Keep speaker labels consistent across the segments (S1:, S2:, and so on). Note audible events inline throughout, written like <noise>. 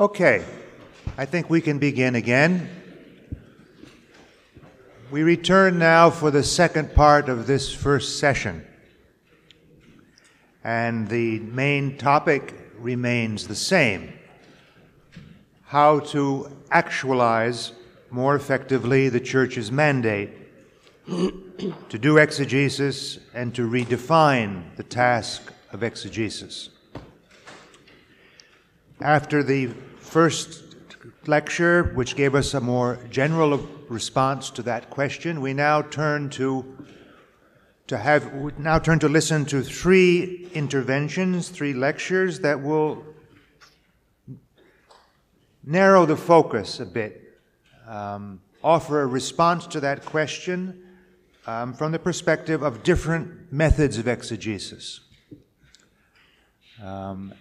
S1: Okay, I think we can begin again. We return now for the second part of this first session. And the main topic remains the same how to actualize more effectively the Church's mandate to do exegesis and to redefine the task of exegesis. After the first lecture, which gave us a more general response to that question. We now turn to to have now turn to listen to three interventions, three lectures that will narrow the focus a bit, um, offer a response to that question um, from the perspective of different methods of exegesis. Um,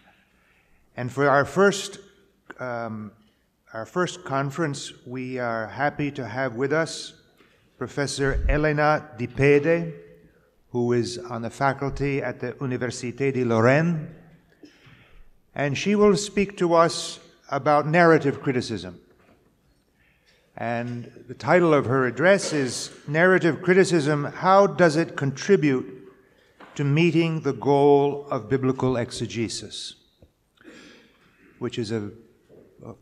S1: and for our first um, our first conference, we are happy to have with us Professor Elena Dipede, Pede, who is on the faculty at the Université de Lorraine. And she will speak to us about narrative criticism. And the title of her address is Narrative Criticism How Does It Contribute to Meeting the Goal of Biblical Exegesis? Which is a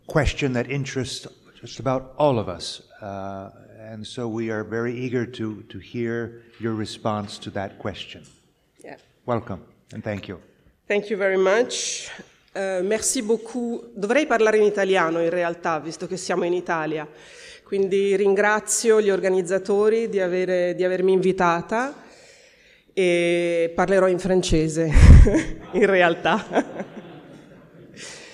S1: question that interests just about all of us. Uh, and so we are very eager to, to hear your response to that question. Yeah. Welcome and thank you.
S2: Thank you very much. Uh, merci beaucoup. Dovrei parlare in italiano in realtà, visto che siamo in Italia. Quindi ringrazio gli organizzatori di, avere, di avermi invitata e parlerò in francese, <laughs> in realtà. <laughs>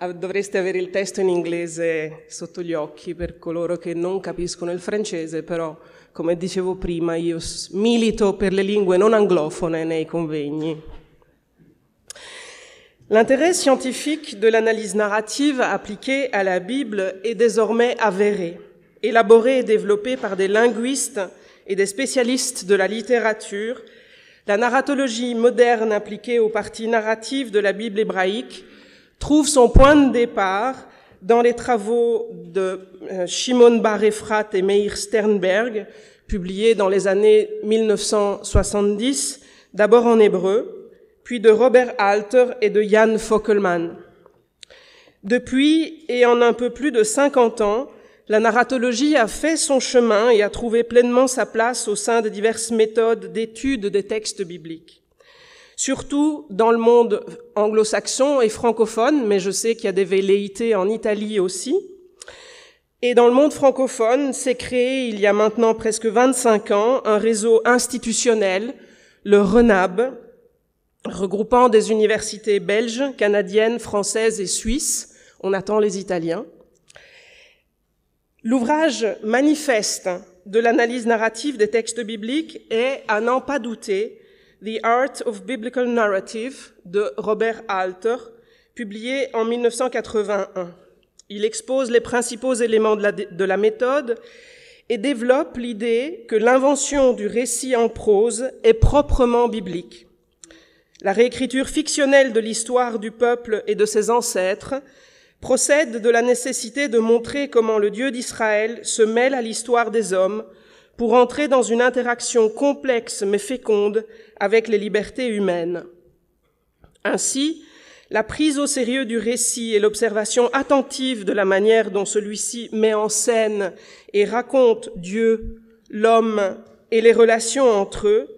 S2: Ah, devriez avoir le avere il testo in inglese sotto gli occhi per coloro che non capiscono il francese, però come dicevo prima io milito pour les langues non dans les convegni. L'intérêt scientifique de l'analyse narrative appliquée à la Bible est désormais avéré, élaboré et développé par des linguistes et des spécialistes de la littérature. La narratologie moderne appliquée aux parties narratives de la Bible hébraïque trouve son point de départ dans les travaux de euh, Shimon Bar Efrat et Meir Sternberg, publiés dans les années 1970, d'abord en hébreu, puis de Robert Alter et de Jan Fockelman. Depuis, et en un peu plus de 50 ans, la narratologie a fait son chemin et a trouvé pleinement sa place au sein de diverses méthodes d'étude des textes bibliques surtout dans le monde anglo-saxon et francophone, mais je sais qu'il y a des velléités en Italie aussi. Et dans le monde francophone, s'est créé il y a maintenant presque 25 ans un réseau institutionnel, le RENAB, regroupant des universités belges, canadiennes, françaises et suisses. On attend les Italiens. L'ouvrage manifeste de l'analyse narrative des textes bibliques est, à n'en pas douter, The Art of Biblical Narrative de Robert Alter, publié en 1981. Il expose les principaux éléments de la, méthode et développe l'idée que l'invention du récit en prose est proprement biblique. La réécriture fictionnelle de l'histoire du peuple et de ses ancêtres procède de la nécessité de montrer comment le Dieu d'Israël se mêle à l'histoire des hommes pour entrer dans une interaction complexe mais féconde avec les libertés humaines. Ainsi, la prise au sérieux du récit et l'observation attentive de la manière dont celui-ci met en scène et raconte Dieu, l'homme et les relations entre eux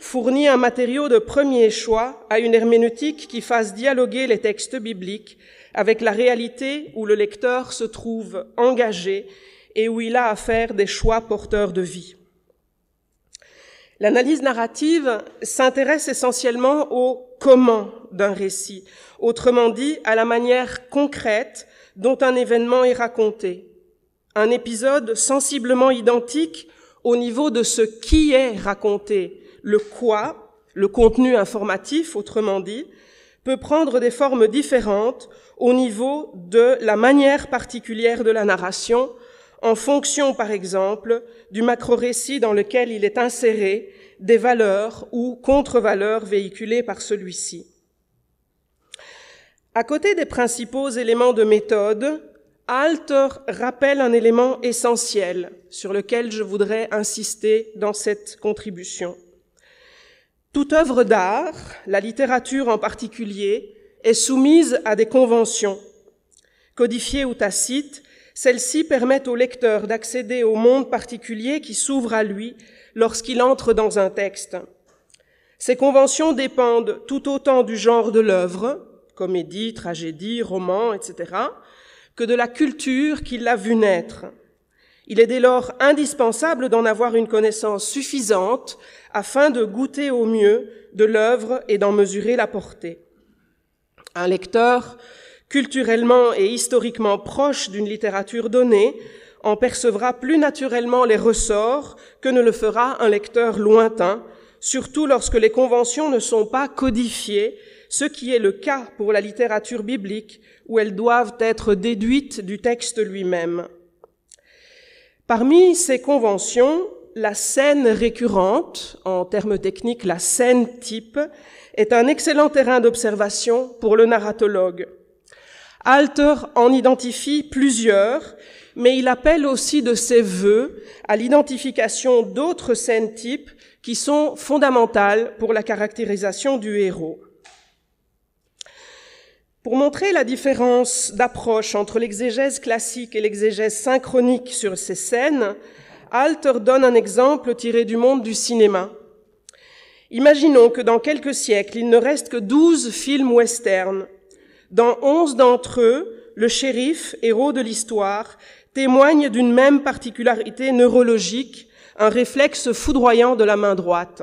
S2: fournit un matériau de premier choix à une herméneutique qui fasse dialoguer les textes bibliques avec la réalité où le lecteur se trouve engagé et où il a à faire des choix porteurs de vie. L'analyse narrative s'intéresse essentiellement au comment d'un récit, autrement dit à la manière concrète dont un événement est raconté. Un épisode sensiblement identique au niveau de ce qui est raconté, le quoi, le contenu informatif, autrement dit, peut prendre des formes différentes au niveau de la manière particulière de la narration, en fonction, par exemple, du macro-récit dans lequel il est inséré, des valeurs ou contre-valeurs véhiculées par celui-ci. À côté des principaux éléments de méthode, Alter rappelle un élément essentiel sur lequel je voudrais insister dans cette contribution. Toute œuvre d'art, la littérature en particulier, est soumise à des conventions, codifiées ou tacites, celles-ci permettent au lecteur d'accéder au monde particulier qui s'ouvre à lui lorsqu'il entre dans un texte. Ces conventions dépendent tout autant du genre de l'œuvre, comédie, tragédie, roman, etc., que de la culture qui l'a vu naître. Il est dès lors indispensable d'en avoir une connaissance suffisante afin de goûter au mieux de l'œuvre et d'en mesurer la portée. Un lecteur culturellement et historiquement proche d'une littérature donnée, en percevra plus naturellement les ressorts que ne le fera un lecteur lointain, surtout lorsque les conventions ne sont pas codifiées, ce qui est le cas pour la littérature biblique, où elles doivent être déduites du texte lui-même. Parmi ces conventions, la scène récurrente, en termes techniques la scène type, est un excellent terrain d'observation pour le narratologue. Alter en identifie plusieurs, mais il appelle aussi de ses voeux à l'identification d'autres scènes types qui sont fondamentales pour la caractérisation du héros. Pour montrer la différence d'approche entre l'exégèse classique et l'exégèse synchronique sur ces scènes, Alter donne un exemple tiré du monde du cinéma. Imaginons que dans quelques siècles, il ne reste que douze films westerns dans onze d'entre eux, le shérif, héros de l'histoire, témoigne d'une même particularité neurologique, un réflexe foudroyant de la main droite.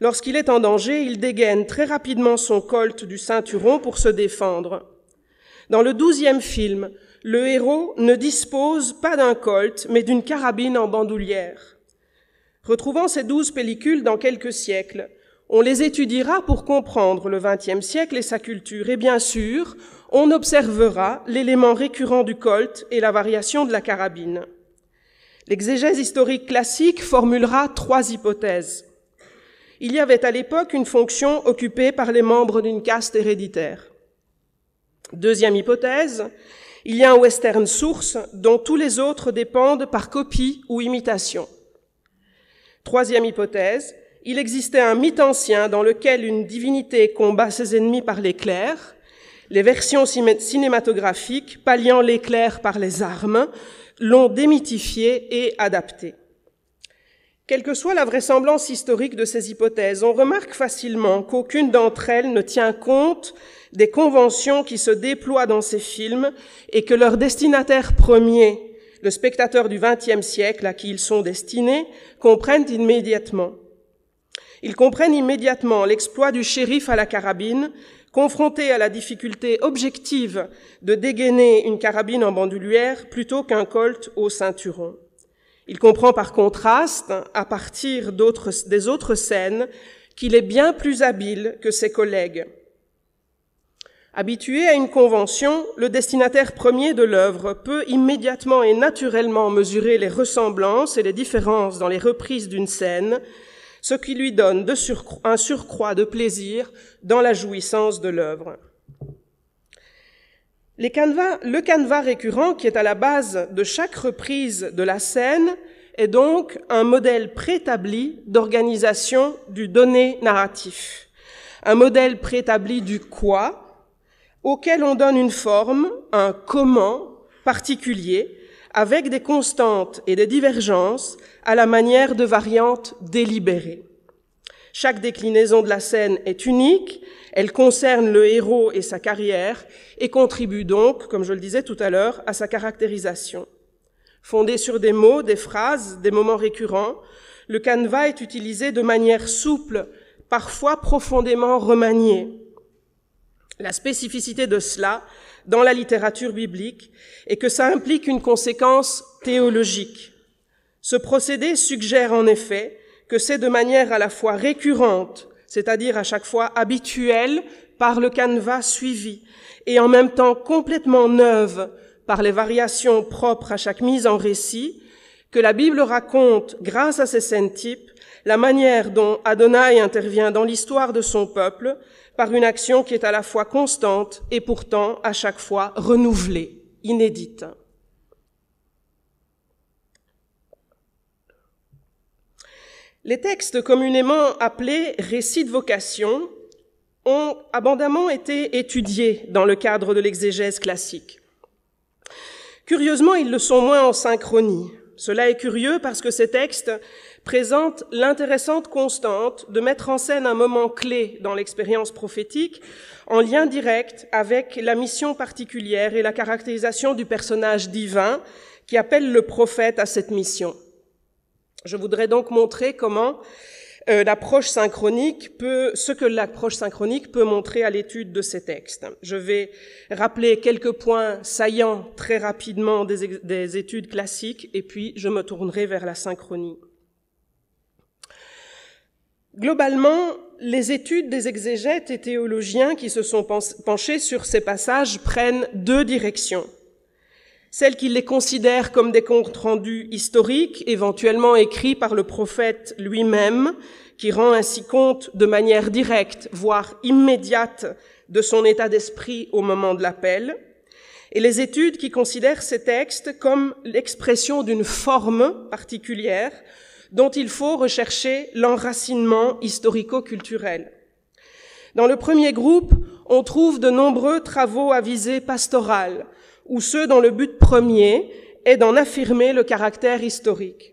S2: Lorsqu'il est en danger, il dégaine très rapidement son colt du ceinturon pour se défendre. Dans le douzième film, le héros ne dispose pas d'un colt, mais d'une carabine en bandoulière. Retrouvant ces douze pellicules dans quelques siècles, on les étudiera pour comprendre le XXe siècle et sa culture, et bien sûr, on observera l'élément récurrent du colt et la variation de la carabine. L'exégèse historique classique formulera trois hypothèses. Il y avait à l'époque une fonction occupée par les membres d'une caste héréditaire. Deuxième hypothèse, il y a un western source dont tous les autres dépendent par copie ou imitation. Troisième hypothèse, il existait un mythe ancien dans lequel une divinité combat ses ennemis par l'éclair, les versions cinématographiques palliant l'éclair par les armes l'ont démythifié et adapté. Quelle que soit la vraisemblance historique de ces hypothèses, on remarque facilement qu'aucune d'entre elles ne tient compte des conventions qui se déploient dans ces films et que leur destinataire premier, le spectateur du XXe siècle à qui ils sont destinés, comprennent immédiatement. Ils comprennent immédiatement l'exploit du shérif à la carabine, confronté à la difficulté objective de dégainer une carabine en bandoulière plutôt qu'un colt au ceinturon. Il comprend par contraste, à partir des autres scènes, qu'il est bien plus habile que ses collègues. Habitué à une convention, le destinataire premier de l'œuvre peut immédiatement et naturellement mesurer les ressemblances et les différences dans les reprises d'une scène ce qui lui donne un surcroît de plaisir dans la jouissance de l'œuvre. le canevas récurrent qui est à la base de chaque reprise de la scène est donc un modèle préétabli d'organisation du donné narratif, un modèle préétabli du quoi, auquel on donne une forme, un comment particulier, avec des constantes et des divergences à la manière de variantes délibérées. Chaque déclinaison de la scène est unique, elle concerne le héros et sa carrière, et contribue donc, comme je le disais tout à l'heure, à sa caractérisation. Fondée sur des mots, des phrases, des moments récurrents, le canevas est utilisé de manière souple, parfois profondément remaniée. La spécificité de cela dans la littérature biblique et que ça implique une conséquence théologique. Ce procédé suggère en effet que c'est de manière à la fois récurrente, c'est-à-dire à chaque fois habituelle par le canevas suivi, et en même temps complètement neuve par les variations propres à chaque mise en récit, que la Bible raconte, grâce à ces scènes types, la manière dont Adonai intervient dans l'histoire de son peuple par une action qui est à la fois constante et pourtant à chaque fois renouvelée, inédite. Les textes communément appelés récits de vocation ont abondamment été étudiés dans le cadre de l'exégèse classique. Curieusement, ils le sont moins en synchronie. Cela est curieux parce que ces textes présente l'intéressante constante de mettre en scène un moment clé dans l'expérience prophétique en lien direct avec la mission particulière et la caractérisation du personnage divin qui appelle le prophète à cette mission. Je voudrais donc montrer comment euh, l'approche synchronique peut, ce que l'approche synchronique peut montrer à l'étude de ces textes. Je vais rappeler quelques points saillants très rapidement des études classiques et puis je me tournerai vers la synchronie. Globalement, les études des exégètes et théologiens qui se sont penchés sur ces passages prennent deux directions. Celles qui les considèrent comme des comptes rendus historiques, éventuellement écrits par le prophète lui-même, qui rend ainsi compte de manière directe, voire immédiate, de son état d'esprit au moment de l'appel, et les études qui considèrent ces textes comme l'expression d'une forme particulière, dont il faut rechercher l'enracinement historico-culturel. Dans le premier groupe, on trouve de nombreux travaux à visée pastorale, ou ceux dont le but premier est d'en affirmer le caractère historique.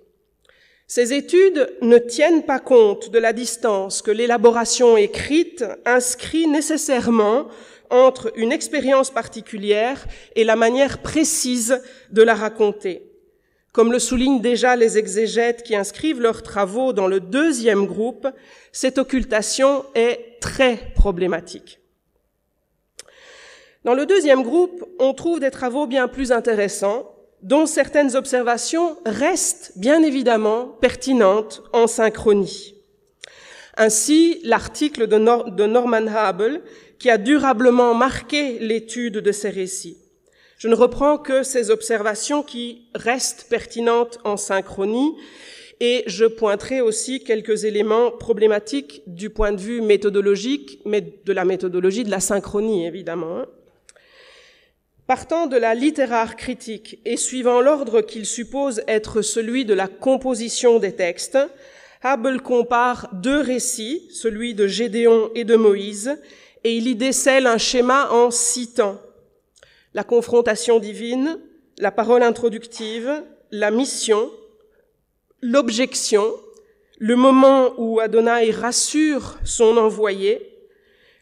S2: Ces études ne tiennent pas compte de la distance que l'élaboration écrite inscrit nécessairement entre une expérience particulière et la manière précise de la raconter. Comme le soulignent déjà les exégètes qui inscrivent leurs travaux dans le deuxième groupe, cette occultation est très problématique. Dans le deuxième groupe, on trouve des travaux bien plus intéressants, dont certaines observations restent bien évidemment pertinentes en synchronie. Ainsi, l'article de, Norman Hubble, qui a durablement marqué l'étude de ces récits. Je ne reprends que ces observations qui restent pertinentes en synchronie et je pointerai aussi quelques éléments problématiques du point de vue méthodologique, mais de la méthodologie de la synchronie évidemment. Hein. Partant de la littéraire critique et suivant l'ordre qu'il suppose être celui de la composition des textes, Hubble compare deux récits, celui de Gédéon et de Moïse, et il y décèle un schéma en six temps la confrontation divine, la parole introductive, la mission, l'objection, le moment où Adonai rassure son envoyé,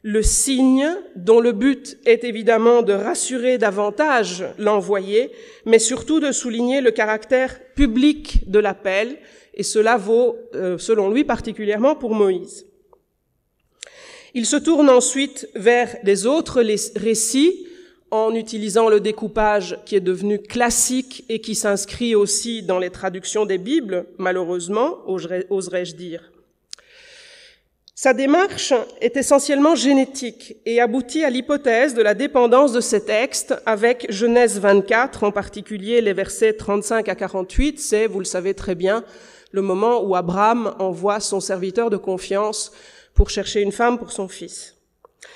S2: le signe dont le but est évidemment de rassurer davantage l'envoyé, mais surtout de souligner le caractère public de l'appel, et cela vaut, euh, selon lui, particulièrement pour Moïse. Il se tourne ensuite vers les autres récits en utilisant le découpage qui est devenu classique et qui s'inscrit aussi dans les traductions des Bibles, malheureusement, oserais-je dire. Sa démarche est essentiellement génétique et aboutit à l'hypothèse de la dépendance de ces textes avec Genèse 24, en particulier les versets 35 à 48. C'est, vous le savez très bien, le moment où Abraham envoie son serviteur de confiance pour chercher une femme pour son fils.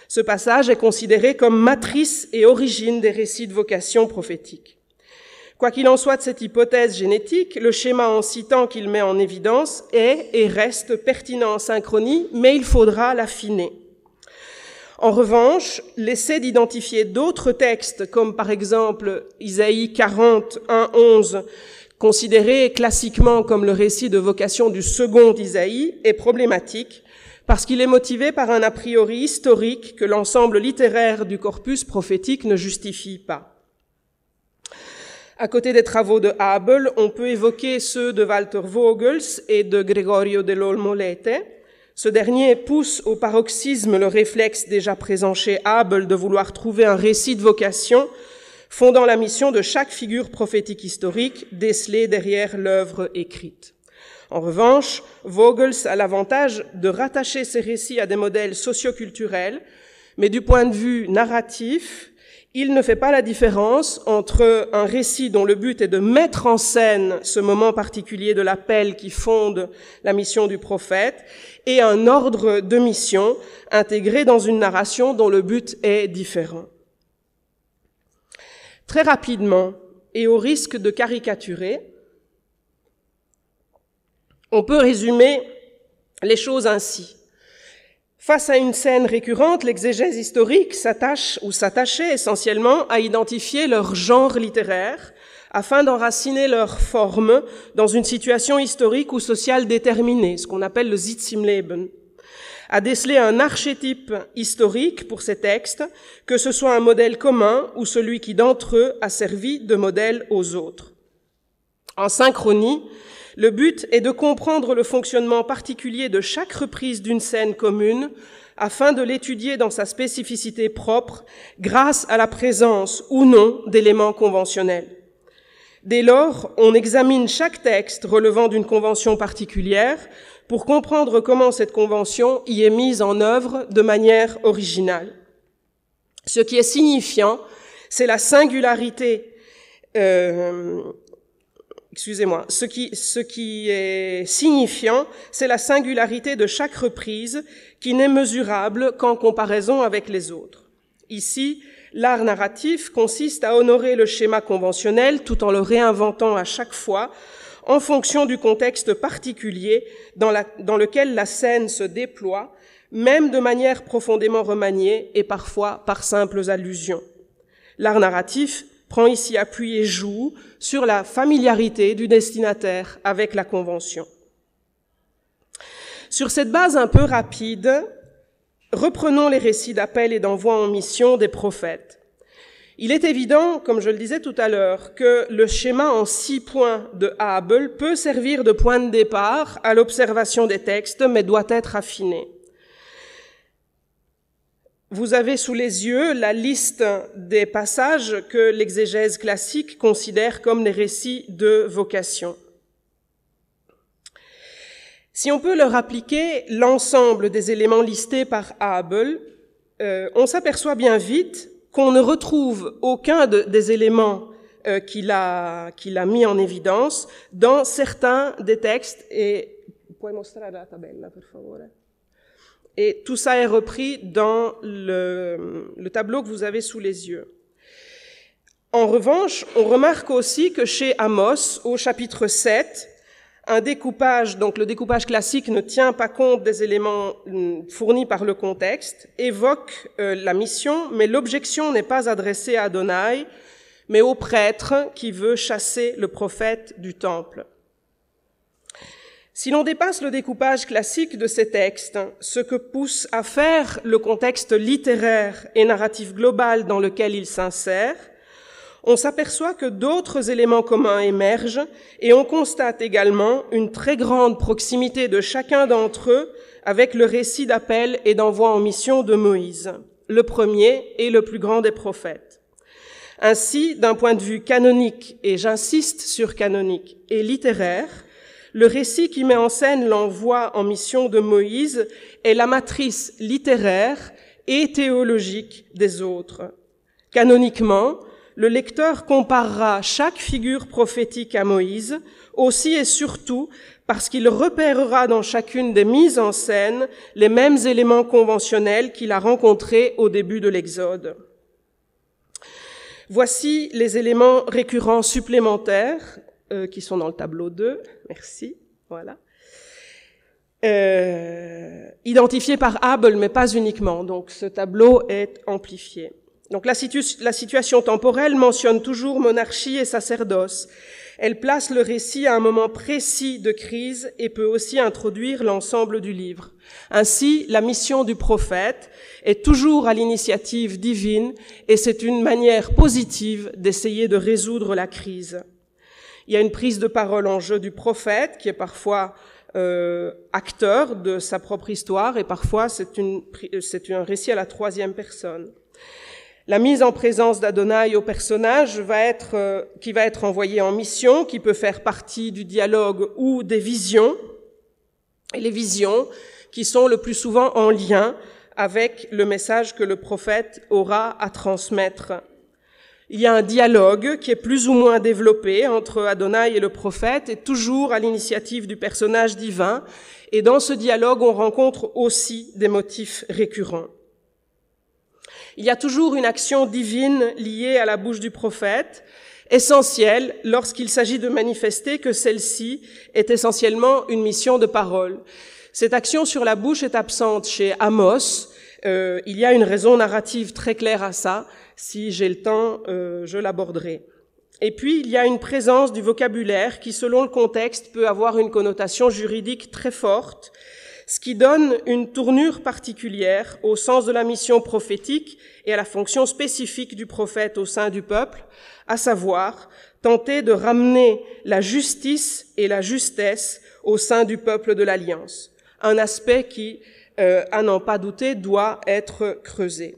S2: Ce passage est considéré comme matrice et origine des récits de vocation prophétique. Quoi qu'il en soit de cette hypothèse génétique, le schéma en citant qu'il met en évidence est et reste pertinent en synchronie, mais il faudra l'affiner. En revanche, l'essai d'identifier d'autres textes, comme par exemple Isaïe 40, 1, 11, considéré classiquement comme le récit de vocation du second Isaïe, est problématique, parce qu'il est motivé par un a priori historique que l'ensemble littéraire du corpus prophétique ne justifie pas. À côté des travaux de Abel, on peut évoquer ceux de Walter Vogels et de Gregorio dell'Olmolete. Ce dernier pousse au paroxysme le réflexe déjà présent chez Abel de vouloir trouver un récit de vocation, fondant la mission de chaque figure prophétique historique décelée derrière l'œuvre écrite. En revanche, Vogels a l'avantage de rattacher ses récits à des modèles socioculturels, mais du point de vue narratif, il ne fait pas la différence entre un récit dont le but est de mettre en scène ce moment particulier de l'appel qui fonde la mission du prophète et un ordre de mission intégré dans une narration dont le but est différent. Très rapidement, et au risque de caricaturer, on peut résumer les choses ainsi. Face à une scène récurrente, l'exégèse historique s'attache ou s'attachait essentiellement à identifier leur genre littéraire afin d'enraciner leur forme dans une situation historique ou sociale déterminée, ce qu'on appelle le zitzimleben », à déceler un archétype historique pour ces textes, que ce soit un modèle commun ou celui qui d'entre eux a servi de modèle aux autres. En synchronie, le but est de comprendre le fonctionnement particulier de chaque reprise d'une scène commune afin de l'étudier dans sa spécificité propre grâce à la présence ou non d'éléments conventionnels. Dès lors, on examine chaque texte relevant d'une convention particulière pour comprendre comment cette convention y est mise en œuvre de manière originale. Ce qui est signifiant, c'est la singularité euh, excusez-moi, ce qui, est signifiant, c'est la singularité de chaque reprise qui n'est mesurable qu'en comparaison avec les autres. Ici, l'art narratif consiste à honorer le schéma conventionnel tout en le réinventant à chaque fois en fonction du contexte particulier dans, dans lequel la scène se déploie, même de manière profondément remaniée et parfois par simples allusions. L'art narratif prend ici appui et joue sur la familiarité du destinataire avec la Convention. Sur cette base un peu rapide, reprenons les récits d'appel et d'envoi en mission des prophètes. Il est évident, comme je le disais tout à l'heure, que le schéma en six points de Abel peut servir de point de départ à l'observation des textes, mais doit être affiné. Vous avez sous les yeux la liste des passages que l'exégèse classique considère comme les récits de vocation. Si on peut leur appliquer l'ensemble des éléments listés par Abel, euh, on s'aperçoit bien vite qu'on ne retrouve aucun des éléments euh, qu'il a, qu'il a mis en évidence dans certains des textes. Et... Et tout ça est repris dans le, tableau que vous avez sous les yeux. En revanche, on remarque aussi que chez Amos, au chapitre 7, un découpage, donc le découpage classique ne tient pas compte des éléments hum, fournis par le contexte, évoque euh, la mission, mais l'objection n'est pas adressée à Adonai, mais au prêtre qui veut chasser le prophète du temple. Si l'on dépasse le découpage classique de ces textes, ce que pousse à faire le contexte littéraire et narratif global dans lequel ils s'insèrent, on s'aperçoit que d'autres éléments communs émergent et on constate également une très grande proximité de chacun d'entre eux avec le récit d'appel et d'envoi en mission de Moïse, le premier et le plus grand des prophètes. Ainsi, d'un point de vue canonique, et j'insiste sur canonique, et littéraire, le récit qui met en scène l'envoi en mission de Moïse est la matrice littéraire et théologique des autres. Canoniquement, le lecteur comparera chaque figure prophétique à Moïse, aussi et surtout parce qu'il repérera dans chacune des mises en scène les mêmes éléments conventionnels qu'il a rencontrés au début de l'Exode. Voici les éléments récurrents supplémentaires euh, qui sont dans le tableau 2. Merci. Voilà. Euh, identifié par Abel, mais pas uniquement. Donc ce tableau est amplifié. Donc la, la, situation temporelle mentionne toujours monarchie et sacerdoce. Elle place le récit à un moment précis de crise et peut aussi introduire l'ensemble du livre. Ainsi, la mission du prophète est toujours à l'initiative divine et c'est une manière positive d'essayer de résoudre la crise. Il y a une prise de parole en jeu du prophète qui est parfois euh, acteur de sa propre histoire et parfois c'est un récit à la troisième personne. La mise en présence d'Adonai au personnage va être, euh, qui va être envoyé en mission, qui peut faire partie du dialogue ou des visions, et les visions qui sont le plus souvent en lien avec le message que le prophète aura à transmettre il y a un dialogue qui est plus ou moins développé entre Adonai et le prophète, et toujours à l'initiative du personnage divin. Et dans ce dialogue, on rencontre aussi des motifs récurrents. Il y a toujours une action divine liée à la bouche du prophète, essentielle lorsqu'il s'agit de manifester que celle-ci est essentiellement une mission de parole. Cette action sur la bouche est absente chez Amos, euh, il y a une raison narrative très claire à ça. Si j'ai le temps, euh, je l'aborderai. Et puis, il y a une présence du vocabulaire qui, selon le contexte, peut avoir une connotation juridique très forte, ce qui donne une tournure particulière au sens de la mission prophétique et à la fonction spécifique du prophète au sein du peuple, à savoir tenter de ramener la justice et la justesse au sein du peuple de l'Alliance. Un aspect qui euh, à n'en pas douter, doit être creusé.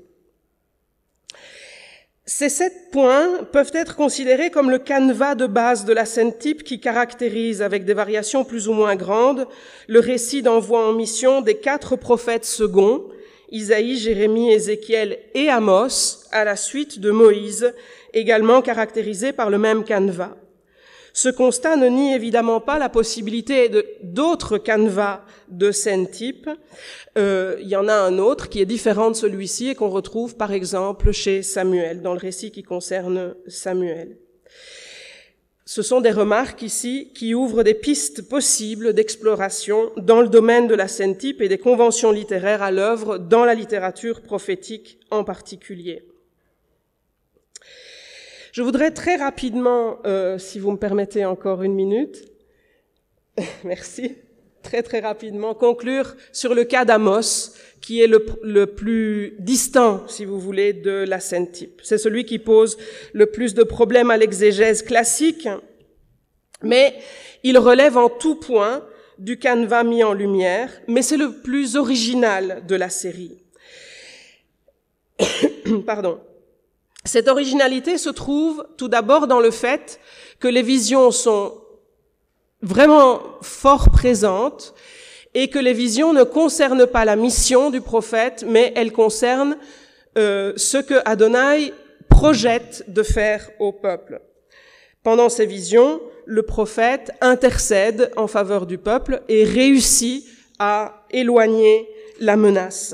S2: Ces sept points peuvent être considérés comme le canevas de base de la scène type qui caractérise, avec des variations plus ou moins grandes, le récit d'envoi en mission des quatre prophètes seconds, Isaïe, Jérémie, Ézéchiel et Amos, à la suite de Moïse, également caractérisé par le même canevas. Ce constat ne nie évidemment pas la possibilité de d'autres canevas de scène type. Euh, il y en a un autre qui est différent de celui-ci et qu'on retrouve par exemple chez Samuel, dans le récit qui concerne Samuel. Ce sont des remarques ici qui ouvrent des pistes possibles d'exploration dans le domaine de la scène type et des conventions littéraires à l'œuvre dans la littérature prophétique en particulier. Je voudrais très rapidement, euh, si vous me permettez encore une minute, <laughs> merci, très très rapidement conclure sur le cas d'Amos, qui est le, le, plus distant, si vous voulez, de la scène type. C'est celui qui pose le plus de problèmes à l'exégèse classique, mais il relève en tout point du canevas mis en lumière, mais c'est le plus original de la série. <coughs> Pardon. Cette originalité se trouve tout d'abord dans le fait que les visions sont vraiment fort présentes et que les visions ne concernent pas la mission du prophète, mais elles concernent euh, ce que Adonai projette de faire au peuple. Pendant ces visions, le prophète intercède en faveur du peuple et réussit à éloigner la menace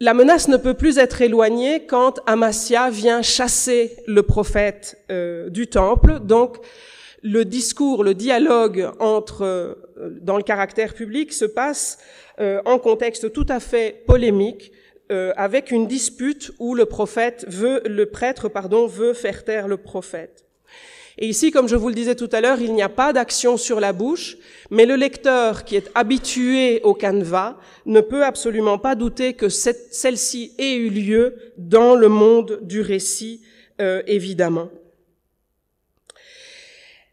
S2: la menace ne peut plus être éloignée quand Amasia vient chasser le prophète euh, du temple. Donc, le discours, le dialogue entre euh, dans le caractère public se passe euh, en contexte tout à fait polémique, avec une dispute où le prophète veut, le prêtre pardon, veut faire taire le prophète. Et ici, comme je vous le disais tout à l'heure, il n'y a pas d'action sur la bouche, mais le lecteur qui est habitué au canevas ne peut absolument pas douter que celle-ci ait eu lieu dans le monde du récit, euh, évidemment.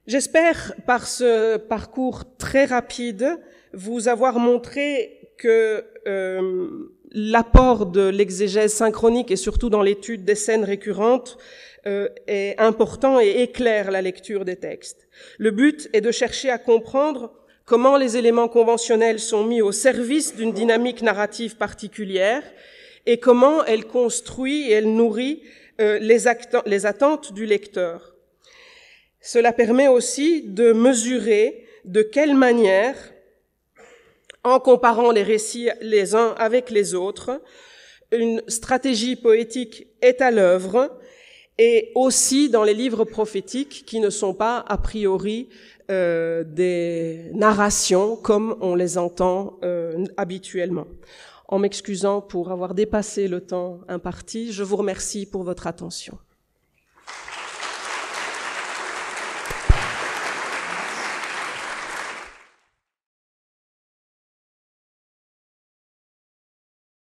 S2: J'espère, par ce parcours très rapide, vous avoir montré que euh, l'apport de l'exégèse synchronique et surtout dans l'étude des scènes récurrentes euh, est important et éclaire la lecture des textes. Le but est de chercher à comprendre comment les éléments conventionnels sont mis au service d'une dynamique narrative particulière et comment elle construit et elle nourrit euh, les attentes du lecteur. Cela permet aussi de mesurer de quelle manière, en comparant les récits les uns avec les autres, une stratégie poétique est à l'œuvre et aussi dans les livres prophétiques qui ne sont pas a priori euh, des narrations comme on les entend euh, habituellement. En m'excusant pour avoir dépassé le temps imparti, je vous remercie pour votre attention.